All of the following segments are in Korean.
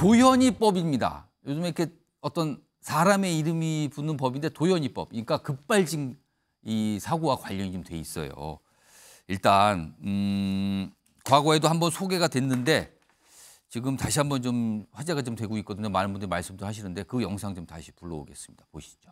도현이법입니다. 요즘에 이렇게 어떤 사람의 이름이 붙는 법인데 도현이법. 그러니까 급발진 이 사고와 관련이 좀 돼 있어요. 일단 음, 과거에도 한번 소개가 됐는데 지금 다시 한번 좀 화제가 좀 되고 있거든요. 많은 분들이 말씀도 하시는데 그 영상 좀 다시 불러오겠습니다. 보시죠.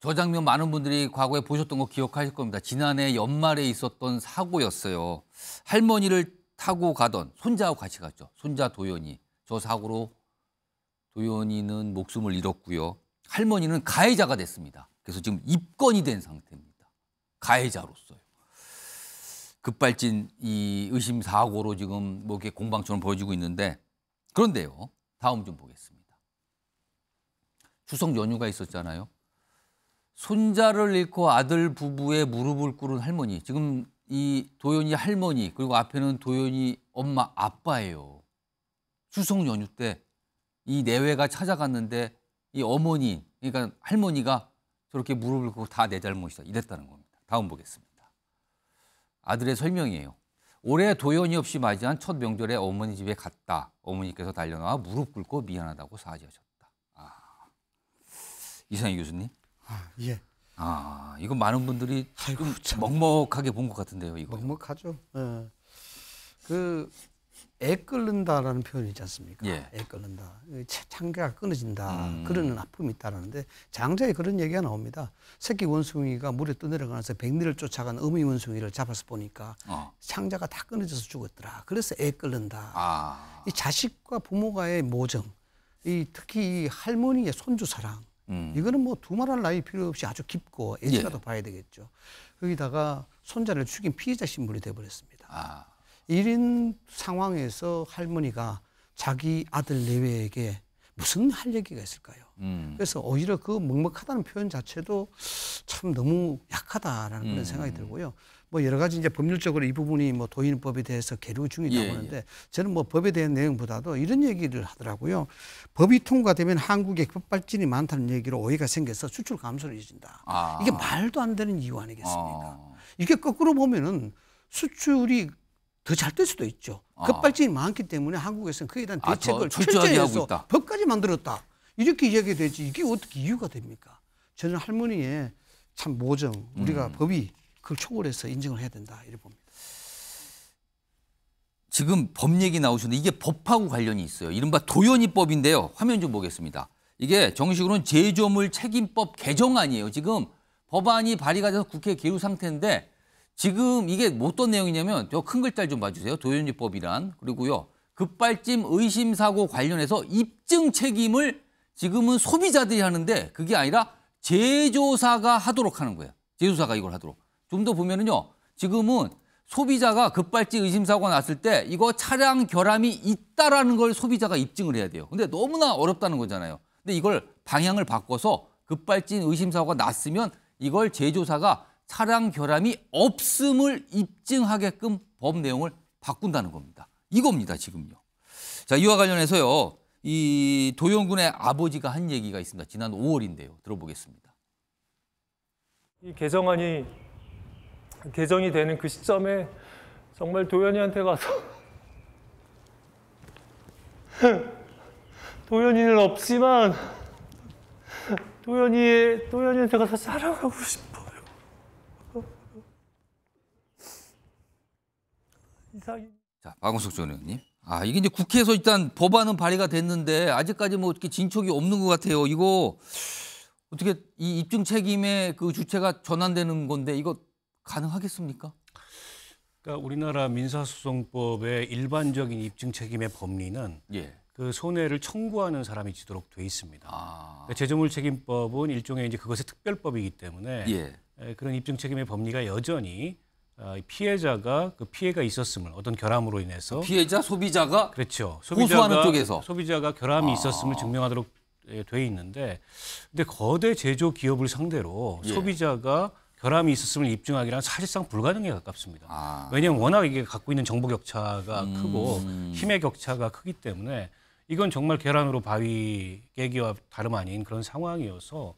저 장면 많은 분들이 과거에 보셨던 거 기억하실 겁니다. 지난해 연말에 있었던 사고였어요. 할머니를 타고 가던 손자하고 같이 갔죠. 손자 도연이. 저 사고로 도연이는 목숨을 잃었고요. 할머니는 가해자가 됐습니다. 그래서 지금 입건이 된 상태입니다. 가해자로서요. 급발진 이 의심 사고로 지금 뭐 이렇게 공방처럼 보여지고 있는데 그런데요. 다음 좀 보겠습니다. 추석 연휴가 있었잖아요. 손자를 잃고 아들 부부의 무릎을 꿇은 할머니 지금 이 도연이 할머니 그리고 앞에는 도연이 엄마 아빠예요 추석 연휴 때 이 내외가 찾아갔는데 이 어머니 그러니까 할머니가 저렇게 무릎을 꿇고 다 내 잘못이다 이랬다는 겁니다 다음 보겠습니다 아들의 설명이에요 올해 도연이 없이 맞이한 첫 명절에 어머니 집에 갔다 어머니께서 달려나와 무릎 꿇고 미안하다고 사죄하셨다 아. 이상희 교수님 아, 예. 아, 이거 많은 분들이 아이고, 먹먹하게 본 것 같은데요, 이거. 먹먹하죠. 예. 그애 끓는다라는 표현이 있지 않습니까? 예. 애 끓는다. 창자가 끊어진다. 음. 그러는 아픔이 있다라는데 장자에 그런 얘기가 나옵니다. 새끼 원숭이가 물에 떠내려가면서 백리를 쫓아간 어미 원숭이를 잡아서 보니까 어. 창자가 다 끊어져서 죽었더라. 그래서 애 끓는다. 아. 이 자식과 부모가의 모정, 이 특히 이 할머니의 손주 사랑, 음. 이거는 뭐 두말할 나위 필요 없이 아주 깊고 예지라도 예. 봐야 되겠죠. 거기다가 손자를 죽인 피해자 신분이 돼버렸습니다. 아. 이런 상황에서 할머니가 자기 아들 내외에게 무슨 할 얘기가 있을까요? 음. 그래서 오히려 그 먹먹하다는 표현 자체도 참 너무 약하다라는 음. 그런 생각이 들고요. 뭐 여러 가지 이제 법률적으로 이 부분이 뭐 도인법에 대해서 계류 중이라고 예, 하는데 예. 저는 뭐 법에 대한 내용보다도 이런 얘기를 하더라고요. 법이 통과되면 한국에 급 발진이 많다는 얘기로 오해가 생겨서 수출 감소를 이어진다. 아. 이게 말도 안 되는 이유 아니겠습니까? 아. 이게 거꾸로 보면은 수출이 더 잘 될 수도 있죠. 급발진이 아. 많기 때문에 한국에서는 그에 대한 아, 대책을 철저히 해서 법까지 만들었다. 이렇게 이야기되지 이게 어떻게 이유가 됩니까? 저는 할머니의 참 모정 우리가 음. 법이 그걸 초월해서 인정을 해야 된다 이렇게 봅니다. 지금 법 얘기 나오셨는데 이게 법하고 관련이 있어요. 이른바 도연이법인데요. 화면 좀 보겠습니다. 이게 정식으로는 제조물 책임법 개정안이에요. 지금 법안이 발의가 돼서 국회 계류 상태인데 지금 이게 어떤 내용이냐면 저 큰 글자를 좀 봐주세요. 도연이법이란 그리고요 급발진 의심 사고 관련해서 입증 책임을 지금은 소비자들이 하는데 그게 아니라 제조사가 하도록 하는 거예요. 제조사가 이걸 하도록. 좀 더 보면은요. 지금은 소비자가 급발진 의심사고가 났을 때 이거 차량 결함이 있다라는 걸 소비자가 입증을 해야 돼요. 근데 너무나 어렵다는 거잖아요. 근데 이걸 방향을 바꿔서 급발진 의심사고가 났으면 이걸 제조사가 차량 결함이 없음을 입증하게끔 법 내용을 바꾼다는 겁니다. 이겁니다, 지금요. 자, 이와 관련해서요. 이 도영군의 아버지가 한 얘기가 있습니다. 지난 5월인데요. 들어보겠습니다. 이 개정안이 개정이 되는 그 시점에 정말 도현이한테 가서 도현이는 없지만 도현이 도현이한테 가서 사랑하고 싶어요. 이상 자, 박원숙 전 의원님. 아 이게 이제 국회에서 일단 법안은 발의가 됐는데 아직까지 뭐 이렇게 진척이 없는 것 같아요. 이거 어떻게 이 입증 책임의 그 주체가 전환되는 건데 이거 가능하겠습니까? 그러니까 우리나라 민사소송법의 일반적인 입증 책임의 법리는 예. 그 손해를 청구하는 사람이 지도록 돼 있습니다. 아. 그러니까 재조물 책임법은 일종의 이제 그것의 특별법이기 때문에 예. 그런 입증 책임의 법리가 여전히 아, 피해자가 그 피해가 있었음을 어떤 결함으로 인해서 피해자 소비자가 그렇죠 소비자가 쪽에서 소비자가 결함이 아. 있었음을 증명하도록 예, 돼 있는데 근데 거대 제조 기업을 상대로 예. 소비자가 결함이 있었음을 입증하기란 사실상 불가능에 가깝습니다. 아. 왜냐하면 워낙 이게 갖고 있는 정보 격차가 음. 크고 힘의 격차가 크기 때문에 이건 정말 계란으로 바위 깨기와 다름 아닌 그런 상황이어서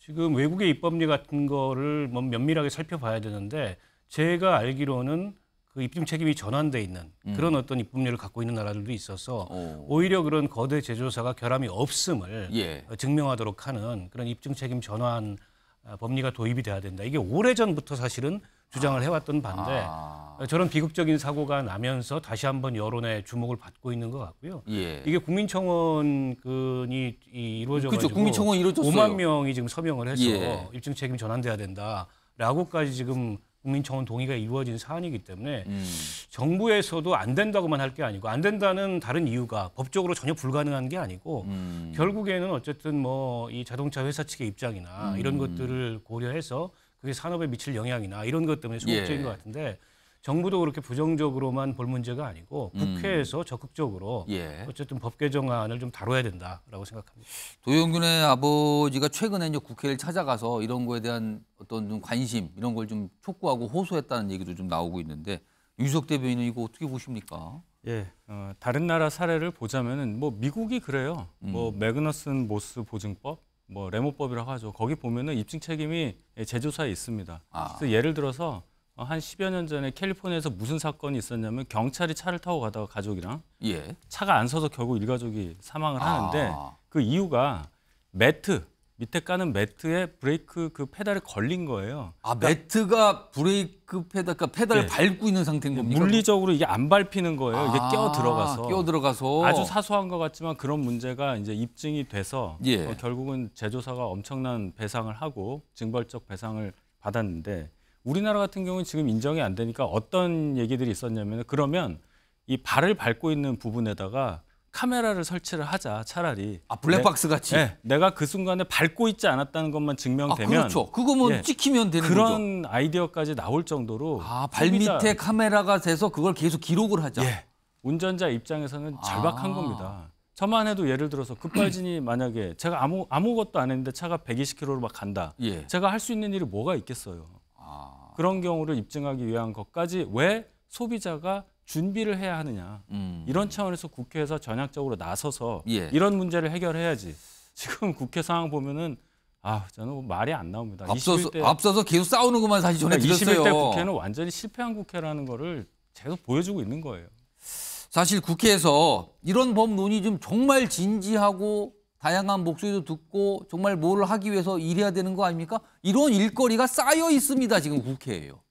지금 외국의 입법리 같은 거를 뭐 면밀하게 살펴봐야 되는데 제가 알기로는 그입증 책임이 전환돼 있는 음. 그런 어떤 입금률을 갖고 있는 나라들도 있어서 오. 히려 그런 거대 제조사가 결함이 없음을 예. 증명하도록 하는 그런 입증 책임 전환 아, 법리가 도입이 돼야 된다. 이게 오래전부터 사실은 주장을 아. 해왔던 반데 아. 저런 비극적인 사고가 나면서 다시 한번 여론의 주목을 받고 있는 것 같고요. 예. 이게 국민청원이 이루어져 가지고 그렇죠. 5만 명이 지금 서명을 해서 예. 입증 책임 전환돼야 된다라고까지 지금 국민 청원 동의가 이루어진 사안이기 때문에 음. 정부에서도 안 된다고만 할 게 아니고 안 된다는 다른 이유가 법적으로 전혀 불가능한 게 아니고 음. 결국에는 어쨌든 뭐 이 자동차 회사 측의 입장이나 음. 이런 것들을 고려해서 그게 산업에 미칠 영향이나 이런 것 때문에 예. 소극적인 예. 것 같은데 정부도 그렇게 부정적으로만 볼 문제가 아니고 음. 국회에서 적극적으로 예. 어쨌든 법 개정안을 좀 다뤄야 된다라고 생각합니다. 도영균의 아버지가 최근에 이제 국회를 찾아가서 이런 거에 대한 어떤 좀 관심 이런 걸 좀 촉구하고 호소했다는 얘기도 좀 나오고 있는데 유석 대변인은 이거 어떻게 보십니까? 예, 어, 다른 나라 사례를 보자면은 뭐 미국이 그래요. 뭐 음. 뭐 매그너슨 모스 보증법, 뭐 레모법이라고 하죠. 거기 보면은 입증 책임이 제조사에 있습니다. 아. 그래서 예를 들어서 한 10여 년 전에 캘리포니아에서 무슨 사건이 있었냐면 경찰이 차를 타고 가다가 가족이랑 예. 차가 안 서서 결국 일가족이 사망을 아. 하는데 그 이유가 매트 밑에 까는 매트에 브레이크 그 페달이 걸린 거예요. 아 그러니까 매트가 브레이크 페달, 그러니까 페달을 네. 밟고 있는 상태인 겁니까? 물리적으로 이게 안 밟히는 거예요. 이게 아, 끼어 들어가서. 끼어 들어가서. 아주 사소한 것 같지만 그런 문제가 이제 입증이 돼서 예. 어, 결국은 제조사가 엄청난 배상을 하고 징벌적 배상을 받았는데 우리나라 같은 경우는 지금 인정이 안 되니까 어떤 얘기들이 있었냐면 그러면 이 발을 밟고 있는 부분에다가 카메라를 설치를 하자 차라리 아 블랙박스 네. 같이 네, 내가 그 순간에 밟고 있지 않았다는 것만 증명되면 아, 그렇죠 그거 뭐 예, 찍히면 되는 그런 거죠. 아이디어까지 나올 정도로 아 발밑에 카메라가 돼서 그걸 계속 기록을 하자 예, 운전자 입장에서는 절박한 아. 겁니다 저만 해도 예를 들어서 급발진이 만약에 제가 아무 아무것도 안 했는데 차가 120km로 막 간다 예. 제가 할 수 있는 일이 뭐가 있겠어요 아. 그런 경우를 입증하기 위한 것까지 왜 소비자가 준비를 해야 하느냐 음. 이런 차원에서 국회에서 전향적으로 나서서 예. 이런 문제를 해결해야지 지금 국회 상황 보면은 아 저는 뭐 말이 안 나옵니다. 앞서서 앞서서 계속 싸우는 것만 사실 전에 그러어요 21대 국회는 완전히 실패한 국회라는 거를 계속 보여주고 있는 거예요. 사실 국회에서 이런 법 논의 좀 정말 진지하고 다양한 목소리도 듣고 정말 뭘 하기 위해서 일해야 되는 거 아닙니까? 이런 일거리가 쌓여 있습니다 지금 국회에요.